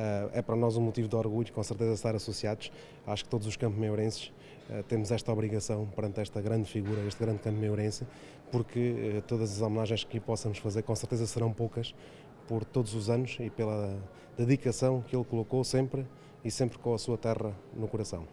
Eh, é para nós um motivo de orgulho, com certeza, estar associados. Acho que todos os campemeurenses eh, temos esta obrigação perante esta grande figura, este grande campemeurense, porque eh, todas as homenagens que possamos fazer, com certeza, serão poucas por todos os anos e pela dedicação que ele colocou sempre e sempre com a sua terra no coração.